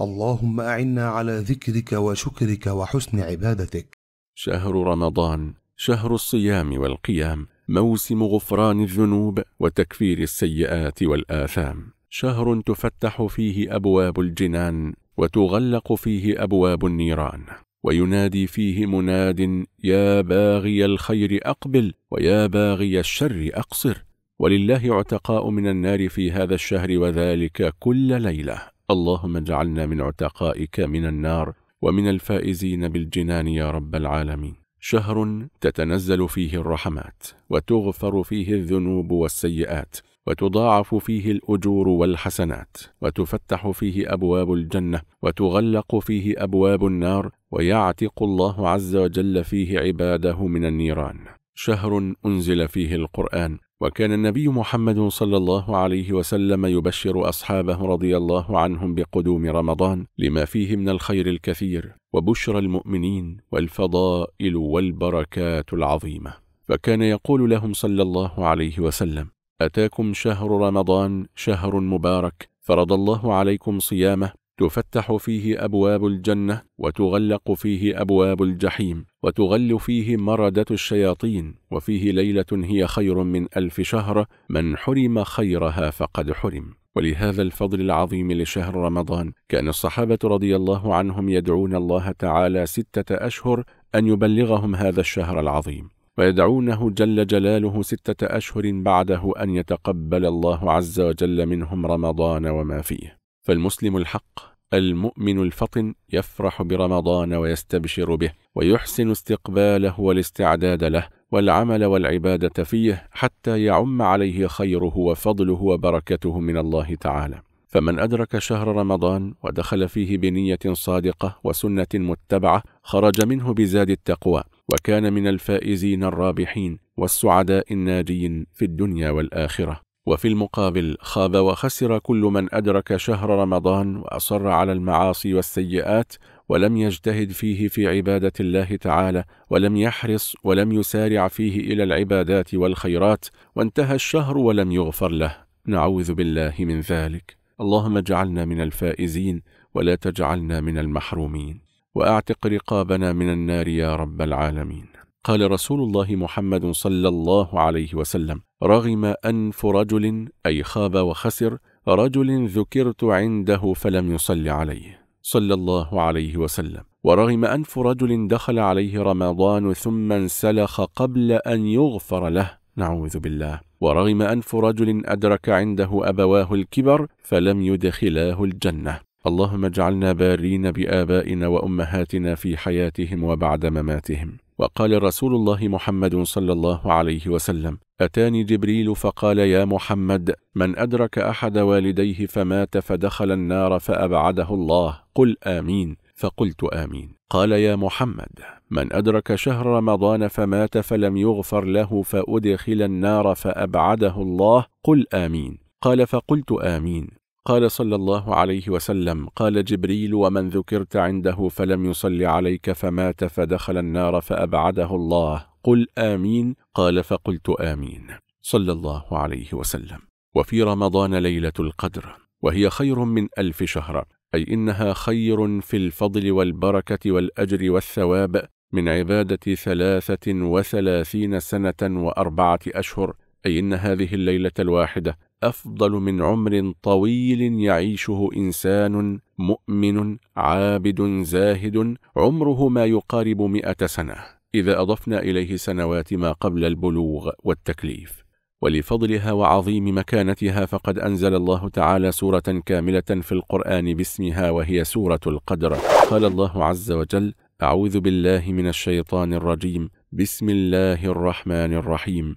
اللهم أعنا على ذكرك وشكرك وحسن عبادتك شهر رمضان شهر الصيام والقيام موسم غفران الذنوب وتكفير السيئات والآثام شهر تفتح فيه أبواب الجنان وتغلق فيه أبواب النيران وينادي فيه مناد يا باغي الخير أقبل ويا باغي الشر أقصر ولله عتقاء من النار في هذا الشهر وذلك كل ليلة اللهم اجعلنا من عتقائك من النار ومن الفائزين بالجنان يا رب العالمين شهر تتنزل فيه الرحمات وتغفر فيه الذنوب والسيئات وتضاعف فيه الأجور والحسنات وتفتح فيه أبواب الجنة وتغلق فيه أبواب النار ويعتق الله عز وجل فيه عباده من النيران شهر أنزل فيه القرآن وكان النبي محمد صلى الله عليه وسلم يبشر أصحابه رضي الله عنهم بقدوم رمضان لما فيه من الخير الكثير وبشرى المؤمنين والفضائل والبركات العظيمة فكان يقول لهم صلى الله عليه وسلم أتاكم شهر رمضان شهر مبارك فرض الله عليكم صيامه تفتح فيه أبواب الجنة وتغلق فيه أبواب الجحيم وتغل فيه مردة الشياطين وفيه ليلة هي خير من ألف شهر من حرم خيرها فقد حرم ولهذا الفضل العظيم لشهر رمضان كان الصحابة رضي الله عنهم يدعون الله تعالى ستة أشهر أن يبلغهم هذا الشهر العظيم ويدعونه جل جلاله ستة أشهر بعده أن يتقبل الله عز وجل منهم رمضان وما فيه فالمسلم الحق المؤمن الفطن يفرح برمضان ويستبشر به ويحسن استقباله والاستعداد له والعمل والعبادة فيه حتى يعم عليه خيره وفضله وبركته من الله تعالى فمن أدرك شهر رمضان ودخل فيه بنية صادقة وسنة متبعة خرج منه بزاد التقوى وكان من الفائزين الرابحين والسعداء الناجين في الدنيا والآخرة وفي المقابل خاب وخسر كل من أدرك شهر رمضان وأصر على المعاصي والسيئات ولم يجتهد فيه في عبادة الله تعالى ولم يحرص ولم يسارع فيه إلى العبادات والخيرات وانتهى الشهر ولم يغفر له نعوذ بالله من ذلك اللهم اجعلنا من الفائزين ولا تجعلنا من المحرومين وأعتق رقابنا من النار يا رب العالمين قال رسول الله محمد صلى الله عليه وسلم رغم أنف رجل أي خاب وخسر رجل ذكرت عنده فلم يصل عليه صلى الله عليه وسلم ورغم أنف رجل دخل عليه رمضان ثم انسلخ قبل أن يغفر له نعوذ بالله ورغم أنف رجل أدرك عنده أبواه الكبر فلم يدخلاه الجنة اللهم اجعلنا بارين بآبائنا وأمهاتنا في حياتهم وبعد مماتهم وقال رسول الله محمد صلى الله عليه وسلم أتاني جبريل فقال يا محمد من أدرك أحد والديه فمات فدخل النار فأبعده الله قل آمين فقلت آمين قال يا محمد من أدرك شهر رمضان فمات فلم يغفر له فأدخل النار فأبعده الله قل آمين قال فقلت آمين قال صلى الله عليه وسلم قال جبريل ومن ذكرت عنده فلم يصل عليك فمات فدخل النار فأبعده الله قل آمين قال فقلت آمين صلى الله عليه وسلم وفي رمضان ليلة القدر وهي خير من ألف شهر أي إنها خير في الفضل والبركة والأجر والثواب من عبادة ثلاثة وثلاثين سنة وأربعة أشهر أي إن هذه الليلة الواحدة افضل من عمر طويل يعيشه انسان مؤمن عابد زاهد عمره ما يقارب مائه سنه اذا اضفنا اليه سنوات ما قبل البلوغ والتكليف ولفضلها وعظيم مكانتها فقد أنزل الله تعالى سورة كاملة في القرآن باسمها وهي سورة القدر قال الله عز وجل أعوذ بالله من الشيطان الرجيم بسم الله الرحمن الرحيم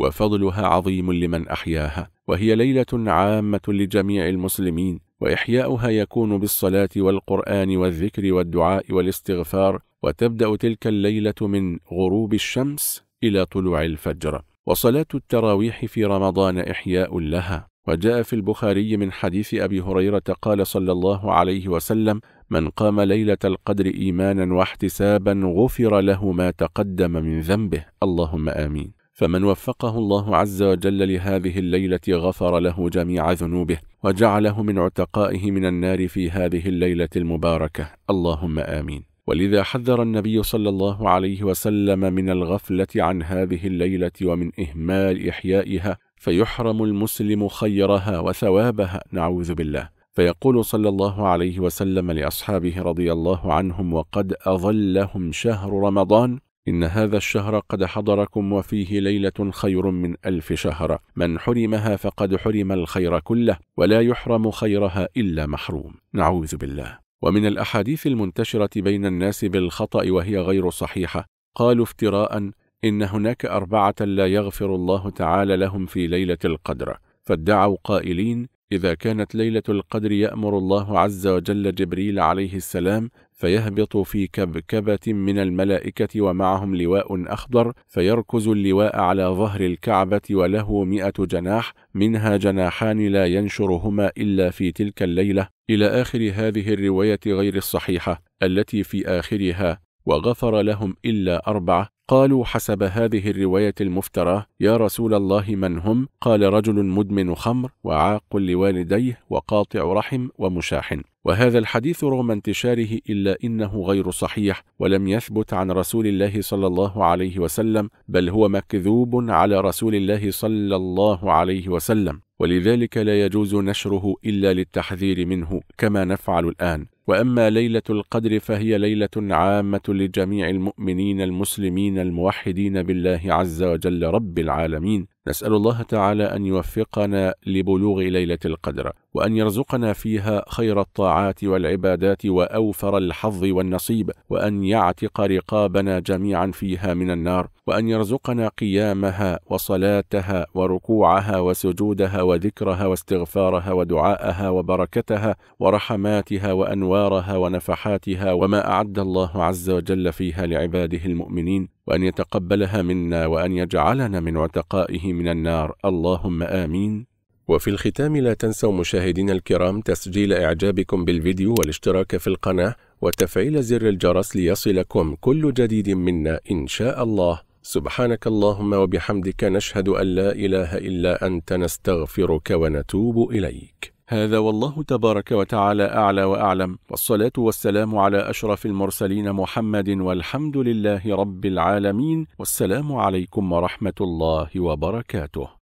وفضلها عظيم لمن أحياها وهي ليلة عامة لجميع المسلمين وإحياؤها يكون بالصلاة والقرآن والذكر والدعاء والاستغفار وتبدأ تلك الليلة من غروب الشمس إلى طلوع الفجر وصلاة التراويح في رمضان إحياء لها وجاء في البخاري من حديث أبي هريرة قال صلى الله عليه وسلم من قام ليلة القدر إيمانا واحتسابا غفر له ما تقدم من ذنبه اللهم آمين فمن وفقه الله عز وجل لهذه الليلة غفر له جميع ذنوبه وجعله من عتقائه من النار في هذه الليلة المباركة اللهم آمين ولذا حذر النبي صلى الله عليه وسلم من الغفلة عن هذه الليلة ومن إهمال إحيائها فيحرم المسلم خيرها وثوابها نعوذ بالله فيقول صلى الله عليه وسلم لأصحابه رضي الله عنهم وقد أظلهم شهر رمضان إن هذا الشهر قد حضركم وفيه ليلة خير من ألف شهر من حرمها فقد حرم الخير كله ولا يحرم خيرها إلا محروم نعوذ بالله ومن الأحاديث المنتشرة بين الناس بالخطأ وهي غير صحيحة قالوا افتراء إن هناك أربعة لا يغفر الله تعالى لهم في ليلة القدر فادعوا قائلين إذا كانت ليلة القدر يأمر الله عز وجل جبريل عليه السلام فيهبط في كبكبة من الملائكة ومعهم لواء أخضر فيركز اللواء على ظهر الكعبة وله مئة جناح منها جناحان لا ينشرهما إلا في تلك الليلة إلى آخر هذه الرواية غير الصحيحة التي في آخرها وغفر لهم إلا أربعة قالوا حسب هذه الرواية المفتره يا رسول الله من هم؟ قال رجل مدمن خمر وعاق لوالديه وقاطع رحم ومشاحن وهذا الحديث رغم انتشاره إلا إنه غير صحيح ولم يثبت عن رسول الله صلى الله عليه وسلم بل هو مكذوب على رسول الله صلى الله عليه وسلم ولذلك لا يجوز نشره إلا للتحذير منه كما نفعل الآن واما ليله القدر فهي ليله عامه لجميع المؤمنين المسلمين الموحدين بالله عز وجل رب العالمين نسال الله تعالى ان يوفقنا لبلوغ ليله القدر وأن يرزقنا فيها خير الطاعات والعبادات وأوفر الحظ والنصيب وأن يعتق رقابنا جميعا فيها من النار وأن يرزقنا قيامها وصلاتها وركوعها وسجودها وذكرها واستغفارها ودعاءها وبركتها ورحماتها وأنوارها ونفحاتها وما أعد الله عز وجل فيها لعباده المؤمنين وأن يتقبلها منا وأن يجعلنا من عتقائه من النار اللهم آمين وفي الختام لا تنسوا مشاهدينا الكرام تسجيل إعجابكم بالفيديو والاشتراك في القناة وتفعيل زر الجرس ليصلكم كل جديد منا إن شاء الله سبحانك اللهم وبحمدك نشهد أن لا إله إلا أنت نستغفرك ونتوب إليك هذا والله تبارك وتعالى أعلى وأعلم والصلاة والسلام على أشرف المرسلين محمد والحمد لله رب العالمين والسلام عليكم ورحمة الله وبركاته